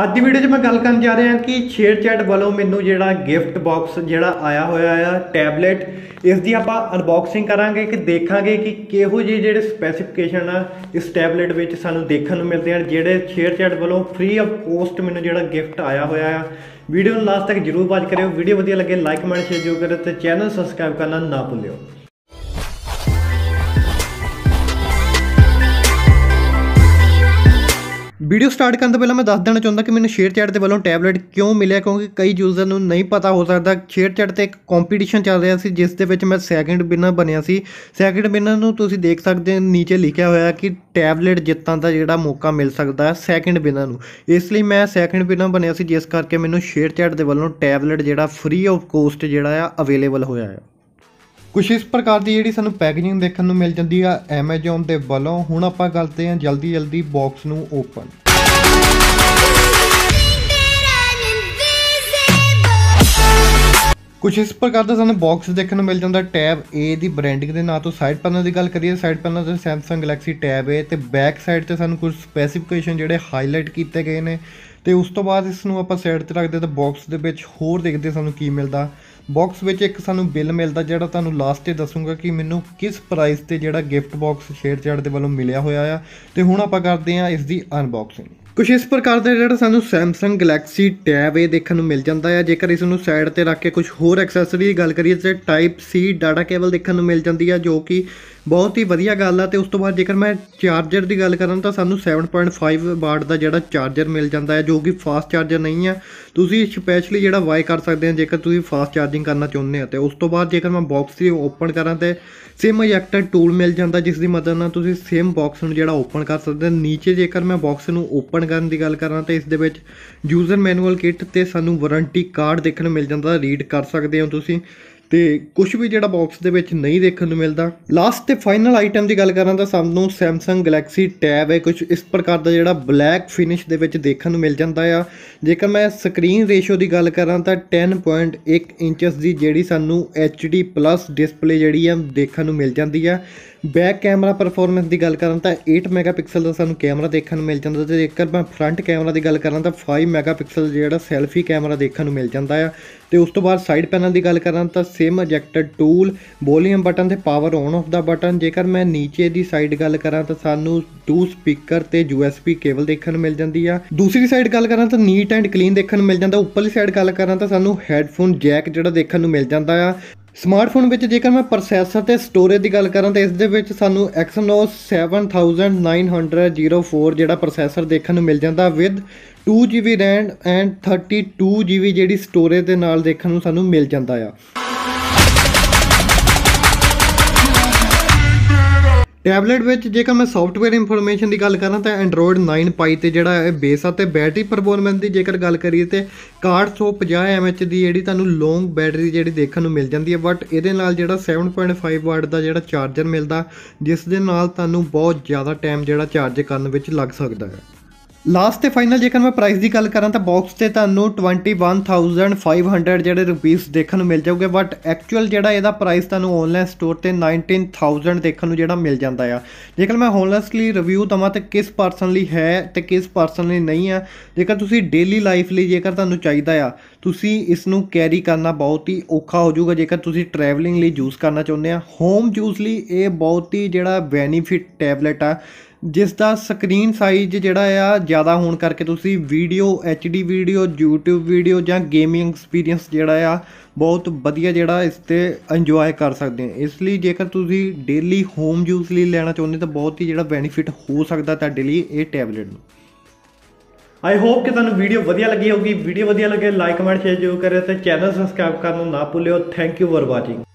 ਅੱਜ ਦੀ ਵੀਡੀਓ 'ਚ ਮੈਂ ਗੱਲ ਕਰਨ ਜਾ ਰਿਹਾ ਕਿ ਚੈਟ ਵੱਲੋਂ ਮੈਨੂੰ ਜਿਹੜਾ ਗਿਫਟ ਬਾਕਸ ਜਿਹੜਾ ਆਇਆ ਹੋਇਆ ਆ ਟੈਬਲੇਟ ਇਸ ਦੀ ਆਪਾਂ ਅਨਬਾਕਸਿੰਗ ਕਰਾਂਗੇ ਕਿ ਦੇਖਾਂਗੇ ਕਿ ਕਿਹੋ ਜਿਹੇ ਜਿਹੜੇ ਸਪੈਸੀਫਿਕੇਸ਼ਨ ਆ ਇਸ ਟੈਬਲੇਟ ਵਿੱਚ ਸਾਨੂੰ ਦੇਖਣ ਨੂੰ ਮਿਲਦੇ ਹਨ ਜਿਹੜੇ ਚੈਟ ਵੱਲੋਂ ਫ੍ਰੀ ਆਫ ਕੋਸਟ ਮੈਨੂੰ ਜਿਹੜਾ ਗਿਫਟ ਆਇਆ ਹੋਇਆ ਆ ਵੀਡੀਓ ਨੂੰ ਲਾਸਟ ਤੱਕ ਜਰੂਰ ਵਾਚ ਕਰਿਓ ਵੀਡੀਓ ਵਧੀਆ ਲੱਗੇ ਲਾਈਕ ਕਮੈਂਟ ਸ਼ੇਅਰ ਜੋ ਕਰੋ ਤੇ ਚੈਨਲ ਸਬਸਕ੍ਰਾਈਬ ਕਰਨਾ ਨਾ ਭੁੱਲਿਓ ਵੀਡੀਓ ਸਟਾਰਟ ਕਰਨ ਤੋਂ ਪਹਿਲਾਂ ਮੈਂ ਦੱਸ ਦੇਣਾ ਚਾਹੁੰਦਾ ਕਿ ਮੈਨੂੰ ਸ਼ੇਅਰ ਚੈਟ ਦੇ ਵੱਲੋਂ ਟੈਬਲੇਟ ਕਿਉਂ ਮਿਲਿਆ ਕਿਉਂਕਿ ਕਈ ਯੂਜ਼ਰ ਨੂੰ ਨਹੀਂ ਪਤਾ ਹੋ ਸਕਦਾ ਸ਼ੇਅਰ ਚੈਟ ਤੇ ਇੱਕ ਕੰਪੀਟੀਸ਼ਨ ਚੱਲ ਰਿਹਾ ਸੀ ਜਿਸ ਦੇ ਵਿੱਚ ਮੈਂ ਸੈਕਿੰਡ ਬਿਨਰ ਬਣਿਆ ਸੀ ਸੈਕਿੰਡ ਬਿਨਰ ਨੂੰ ਤੁਸੀਂ ਦੇਖ ਸਕਦੇ ਹੋ ਨੀਚੇ ਲਿਖਿਆ ਹੋਇਆ ਕਿ ਟੈਬਲੇਟ ਜਿੱਤਣ ਦਾ ਜਿਹੜਾ ਮੌਕਾ ਮਿਲ ਸਕਦਾ ਹੈ ਸੈਕਿੰਡ ਬਿਨਰ ਨੂੰ ਇਸ ਲਈ ਮੈਂ ਸੈਕਿੰਡ ਬਿਨਰ ਬਣਿਆ ਸੀ ਜਿਸ ਕਰਕੇ ਮੈਨੂੰ ਸ਼ੇਅਰ ਚੈਟ ਦੇ ਵੱਲੋਂ ਟੈਬਲੇਟ ਜਿਹੜਾ ਫ੍ਰੀ ਆਫ ਕੋਸਟ ਜਿਹੜਾ ਆ ਅਵੇਲੇਬਲ ਹੋਇਆ ਹੈ ਕੁਝ ਇਸ ਪ੍ਰਕਾਰ ਦੀ ਜਿਹੜੀ ਸਾਨੂੰ ਪੈਕੇਜਿੰਗ ਦੇਖਣ ਨੂੰ ਮਿਲ ਜਾਂਦੀ ਆ Amazon ਦੇ ਵੱਲੋਂ ਹੁਣ ਆਪਾਂ ਕਰਦੇ ਹਾਂ ਜਲਦੀ ਜਲਦੀ ਬਾਕਸ ਨੂੰ ਓਪਨ ਕੁਝ ਇਸ ਪ੍ਰਕਾਰ ਦਾ ਸਾਨੂੰ ਬਾਕਸ ਦੇਖਣ ਨੂੰ ਮਿਲ ਜਾਂਦਾ ਟੈਬ A ਦੀ ਬ੍ਰਾਂਡਿੰਗ ਦੇ ਨਾਂ ਤੋਂ ਸਾਈਡ ਪੈਨਲ ਦੀ ਗੱਲ ਕਰੀਏ ਸਾਈਡ ਪੈਨਲ ਤੇ Samsung Galaxy Tab A ਤੇ ਬੈਕ ਸਾਈਡ ਤੇ ਸਾਨੂੰ ਕੁਝ ਸਪੈਸੀਫਿਕੇਸ਼ਨ ਜਿਹੜੇ ਹਾਈਲਾਈਟ ਕੀਤੇ ਗਏ ਨੇ ਤੇ ਉਸ ਤੋਂ ਬਾਅਦ ਇਸ ਨੂੰ ਆਪਾਂ ਸਾਈਡ ਤੇ ਰੱਖਦੇ ਤਾਂ ਬਾਕਸ ਦੇ ਵਿੱਚ ਹੋਰ ਦੇਖਦੇ ਸਾਨੂੰ ਕੀ ਮਿਲਦਾ ਬਾਕਸ ਵਿੱਚ ਇੱਕ ਸਾਨੂੰ ਬਿੱਲ ਮਿਲਦਾ ਜਿਹੜਾ ਤੁਹਾਨੂੰ ਲਾਸਟ ਤੇ ਦੱਸੂਗਾ ਕਿ ਮੈਨੂੰ ਕਿਸ ਪ੍ਰਾਈਸ ਤੇ ਜਿਹੜਾ ਗਿਫਟ ਬਾਕਸ ਸ਼ੇਅਰ ਦੇ ਵੱਲੋਂ ਮਿਲਿਆ ਹੋਇਆ ਆ ਤੇ ਹੁਣ ਆਪਾਂ ਕਰਦੇ ਆ ਇਸ ਦੀ ਅਨਬਾਕਸਿੰਗ ਕੁਝ ਇਸ ਪ੍ਰਕਾਰ ਦਾ ਜਿਹੜਾ ਸਾਨੂੰ Samsung Galaxy Tab ਇਹ ਦੇਖਣ ਨੂੰ ਮਿਲ ਜਾਂਦਾ ਹੈ ਜੇਕਰ ਇਸ ਨੂੰ ਸਾਈਡ ਤੇ ਰੱਖ ਕੇ ਕੁਝ ਹੋਰ ਐਕਸੈਸਰੀ ਦੀ ਗੱਲ ਕਰੀਏ ਤੇ ਟਾਈਪ C ਡਾਟਾ ਕੇਬਲ ਦੇਖਣ ਨੂੰ ਮਿਲ ਜਾਂਦੀ ਹੈ ਜੋ ਕਿ ਬਹੁਤ ਹੀ ਵਧੀਆ ਗੱਲ ਆ ਤੇ ਉਸ ਤੋਂ ਬਾਅਦ ਜੇਕਰ ਮੈਂ ਚਾਰਜਰ ਦੀ ਗੱਲ ਕਰਾਂ ਤਾਂ ਸਾਨੂੰ 7.5 ਵਾਟ ਦਾ ਜਿਹੜਾ ਚਾਰਜਰ ਮਿਲ ਜਾਂਦਾ ਹੈ ਜੋ ਕਿ ਫਾਸਟ ਚਾਰਜਰ ਨਹੀਂ ਹੈ ਤੁਸੀਂ ਸਪੈਸ਼ਲੀ ਜਿਹੜਾ ਵਾਈ ਕਰ ਸਕਦੇ ਹੋ ਜੇਕਰ ਤੁਸੀਂ ਫਾਸਟ ਚਾਰਜਿੰਗ ਕਰਨਾ ਚਾਹੁੰਦੇ ਹੋ ਤੇ ਉਸ ਤੋਂ ਬਾਅਦ ਜੇਕਰ ਮੈਂ ਬਾਕਸ ਦੀ ਓਪਨ ਕਰਾਂ ਤੇ ਸਿਮ ਇਜੈਕਟਰ ਟੂਲ ਮਿਲ ਜਾਂਦਾ ਜਿਸ ਦੀ ਮਦਦ ਨਾਲ ਤੁਸੀਂ ਸਿਮ ਬਾਕਸ ਨੂੰ ਜਿਹੜਾ ਓਪਨ ਕਰ ਸਕਦੇ ਹੋ ਨੀਚੇ ਜੇਕਰ ਮੈਂ ਬਾਕਸ ਨੂੰ ਓਪਨ ਓਪਨ ਕਰਨ ਦੀ ਗੱਲ ਕਰਾਂ ਤਾਂ ਇਸ ਦੇ ਵਿੱਚ ਯੂਜ਼ਰ ਮੈਨੂਅਲ ਕਿੱਟ ਤੇ ਸਾਨੂੰ ਵਾਰੰਟੀ ਕਾਰਡ ਦੇਖਣ ਨੂੰ ਮਿਲ ਜਾਂਦਾ ਰੀਡ ਕਰ ਸਕਦੇ ਹੋ ਤੁਸੀਂ ਤੇ ਕੁਝ ਵੀ ਜਿਹੜਾ ਬਾਕਸ ਦੇ ਵਿੱਚ ਨਹੀਂ ਦੇਖਣ ਨੂੰ ਮਿਲਦਾ ਲਾਸਟ ਤੇ ਫਾਈਨਲ ਆਈਟਮ ਦੀ ਗੱਲ ਕਰਾਂ ਤਾਂ ਸਾਨੂੰ Samsung Galaxy Tab ਹੈ ਕੁਝ ਇਸ ਪ੍ਰਕਾਰ ਦਾ ਜਿਹੜਾ ਬਲੈਕ ਫਿਨਿਸ਼ ਦੇ ਵਿੱਚ ਦੇਖਣ ਨੂੰ ਮਿਲ ਜਾਂਦਾ ਆ ਜੇਕਰ ਮੈਂ ਸਕਰੀਨ ਰੇਸ਼ੋ ਦੀ ਗੱਲ ਕਰਾਂ ਤਾਂ 10.1 ਇੰਚਸ ਦੀ ਜਿਹੜੀ ਸਾਨੂੰ HD+ ਡਿਸਪਲੇ ਜਿਹੜੀ ਆ ਦੇਖਣ ਨੂੰ ਮਿਲ ਜਾਂਦੀ ਆ ਬੈਕ ਕੈਮਰਾ ਪਰਫਾਰਮੈਂਸ ਦੀ ਗੱਲ ਕਰਾਂ ਤਾਂ 8 ਮੈਗਾਪਿਕਸਲ ਦਾ ਸਾਨੂੰ ਕੈਮਰਾ ਦੇਖਣ ਨੂੰ ਮਿਲ ਜਾਂਦਾ ਤੇ ਜੇਕਰ ਮੈਂ ਫਰੰਟ ਕੈਮਰਾ ਦੀ ਗੱਲ ਕਰਾਂ ਤਾਂ 5 ਮੈਗਾਪਿਕਸਲ ਜਿਹੜਾ ਸੈਲਫੀ ਕੈਮਰਾ ਦੇਖਣ ਨੂੰ ਮਿਲ ਜਾਂਦਾ ਆ ਤੇ ਉਸ ਤੋਂ ਬਾਅਦ ਸਾਈਡ ਪੈਨਲ ਦੀ ਗੱਲ ਕਰਾਂ ਤਾਂ sim ejected tool volume button ਤੇ ਪਾਵਰ ਔਨ ਆਫ ਦਾ ਬਟਨ ਜੇਕਰ ਮੈਂ ਨੀਚੇ ਦੀ ਸਾਈਡ ਗੱਲ ਕਰਾਂ ਤਾਂ ਸਾਨੂੰ ਟੂ ਸਪੀਕਰ ਤੇ USB ਕੇਬਲ ਦੇਖਣ ਨੂੰ ਮਿਲ ਜਾਂਦੀ ਆ ਦੂਸਰੀ ਸਾਈਡ ਗੱਲ ਕਰਾਂ ਤਾਂ ਨੀਟ ਐਂਡ ਕਲੀਨ ਦੇਖਣ ਨੂੰ ਮਿਲ ਜਾਂਦਾ ਉੱਪਰਲੀ ਸਾਈਡ ਗੱਲ ਕਰਾਂ ਤਾਂ ਸਾਨੂੰ ਹੈੱਡਫੋਨ ਜੈਕ ਜਿਹੜਾ ਦੇਖਣ ਨੂੰ ਮਿਲ ਜਾਂਦਾ ਆ ਸਮਾਰਟਫੋਨ ਵਿੱਚ ਜੇਕਰ ਮੈਂ ਪ੍ਰੋਸੈਸਰ ਤੇ ਸਟੋਰੇਜ ਦੀ ਗੱਲ ਕਰਾਂ ਤਾਂ ਇਸ ਦੇ ਵਿੱਚ ਸਾਨੂੰ Exynos 7904 ਜਿਹੜਾ ਪ੍ਰੋਸੈਸਰ ਦੇਖਣ ਨੂੰ ਮਿਲ ਜਾਂਦਾ with 2GB RAM and 32GB ਜਿਹੜੀ ਸਟੋਰੇਜ ਦੇ ਨਾਲ ਦੇਖਣ ਨੂੰ ਸਾਨੂੰ ਮਿਲ ਜਾਂਦਾ ਆ ਟੈਬਲੇਟ ਵਿੱਚ ਜੇਕਰ ਮੈਂ ਸੌਫਟਵੇਅਰ ਇਨਫੋਰਮੇਸ਼ਨ ਦੀ ਗੱਲ ਕਰਾਂ ਤਾਂ ਐਂਡਰੋਇਡ 9 ਪਾਈ ਤੇ ਜਿਹੜਾ ਇਹ ਬੇਸ ਆ ਤੇ ਬੈਟਰੀ ਪਰਫਾਰਮੈਂਸ ਦੀ ਜੇਕਰ ਗੱਲ ਕਰੀਏ ਤੇ 6450 ਐਮਐਚ ਦੀ ਜਿਹੜੀ ਤੁਹਾਨੂੰ ਲੌਂਗ ਬੈਟਰੀ ਜਿਹੜੀ ਦੇਖਣ ਨੂੰ ਮਿਲ ਜਾਂਦੀ ਹੈ ਬਟ ਇਹਦੇ ਨਾਲ ਜਿਹੜਾ 7.5 ਵਾਟ ਦਾ ਜਿਹੜਾ ਚਾਰਜਰ ਮਿਲਦਾ ਜਿਸ ਦੇ ਨਾਲ ਤੁਹਾਨੂੰ ਬਹੁਤ ਜ਼ਿਆਦਾ ਟਾਈਮ ਜਿਹੜਾ ਚਾਰਜ ਕਰਨ ਵਿੱਚ ਲੱਗ ਸਕਦਾ ਹੈ ਲਾਸਟ ਤੇ ਫਾਈਨਲ ਜੇਕਰ ਮੈਂ ਪ੍ਰਾਈਸ ਦੀ ਗੱਲ ਕਰਾਂ ਤਾਂ ਬਾਕਸ ਤੇ ਤੁਹਾਨੂੰ 21500 ਜਿਹੜੇ ਰੁਪੀਸ ਦੇਖਣ ਨੂੰ ਮਿਲ ਜਾਊਗੇ ਬਟ ਐਕਚੁਅਲ ਜਿਹੜਾ ਇਹਦਾ ਪ੍ਰਾਈਸ ਤੁਹਾਨੂੰ ਆਨਲਾਈਨ ਸਟੋਰ ਤੇ 19000 ਦੇਖਣ ਨੂੰ ਜਿਹੜਾ ਮਿਲ ਜਾਂਦਾ ਆ ਜੇਕਰ ਮੈਂ ਹੋਨਲੈਸਲੀ ਰਿਵਿਊ ਦਵਾਂ ਤੇ ਕਿਸ ਪਰਸਨ ਲਈ ਹੈ ਤੇ ਕਿਸ ਪਰਸਨ ਲਈ ਨਹੀਂ ਆ ਜੇਕਰ ਤੁਸੀਂ ਡੇਲੀ ਲਾਈਫ ਲਈ ਜੇਕਰ ਤੁਹਾਨੂੰ ਚਾਹੀਦਾ ਆ ਤੁਸੀਂ ਇਸ ਨੂੰ ਕੈਰੀ ਕਰਨਾ ਬਹੁਤ ਹੀ ਔਖਾ ਹੋ ਜਾਊਗਾ ਜੇਕਰ ਤੁਸੀਂ ਟਰੈਵਲਿੰਗ ਲਈ ਯੂਜ਼ ਕਰਨਾ ਚਾਹੁੰਦੇ ਆ ਹੋਮ ਯੂਜ਼ ਲਈ ਇਹ ਬਹੁਤ ਹੀ ਜਿਹੜਾ ਬੈਨੀਫਿਟ ਟੈਬਲੇਟ ਆ ਜਿਸ ਦਾ ਸਕਰੀਨ ਸਾਈਜ਼ ਜਿਹੜਾ ਆ ਜ਼ਿਆਦਾ ਹੋਣ ਕਰਕੇ ਤੁਸੀਂ video HD video YouTube video ਜਾਂ ਗੇਮਿੰਗ ਐਕਸਪੀਰੀਅੰਸ ਜਿਹੜਾ ਆ ਬਹੁਤ ਵਧੀਆ ਜਿਹੜਾ ਇਸ ਤੇ ਇੰਜੋਏ ਕਰ ਸਕਦੇ ਹੋ ਇਸ ਲਈ ਜੇਕਰ ਤੁਸੀਂ ਡੇਲੀ ਹੋਮ ਯੂਜ਼ ਲਈ ਲੈਣਾ ਚਾਹੁੰਦੇ ਤਾਂ ਬਹੁਤ ਹੀ ਜਿਹੜਾ ਬੈਨੀਫਿਟ ਹੋ ਸਕਦਾ ਤੁਹਾਡੇ ਲਈ ਇਹ ਟੈਬਲੇਟ ਨੂੰ ਆਈ ਹੋਪ ਕਿ ਤੁਹਾਨੂੰ ਵੀਡੀਓ ਵਧੀਆ ਲੱਗੀ ਹੋਊਗੀ ਵੀਡੀਓ ਵਧੀਆ ਲੱਗੇ ਲਾਈਕ ਕਮੈਂਟ ਸ਼ੇਅਰ ਜ਼ਰੂਰ ਕਰਿਓ ਤੇ ਚੈਨਲ ਸਬਸਕ੍ਰਾਈਬ ਕਰਨ ਨੂੰ ਨਾ ਭੁੱਲਿਓ ਥੈਂਕ ਯੂ ਫॉर ਵਾਚਿੰਗ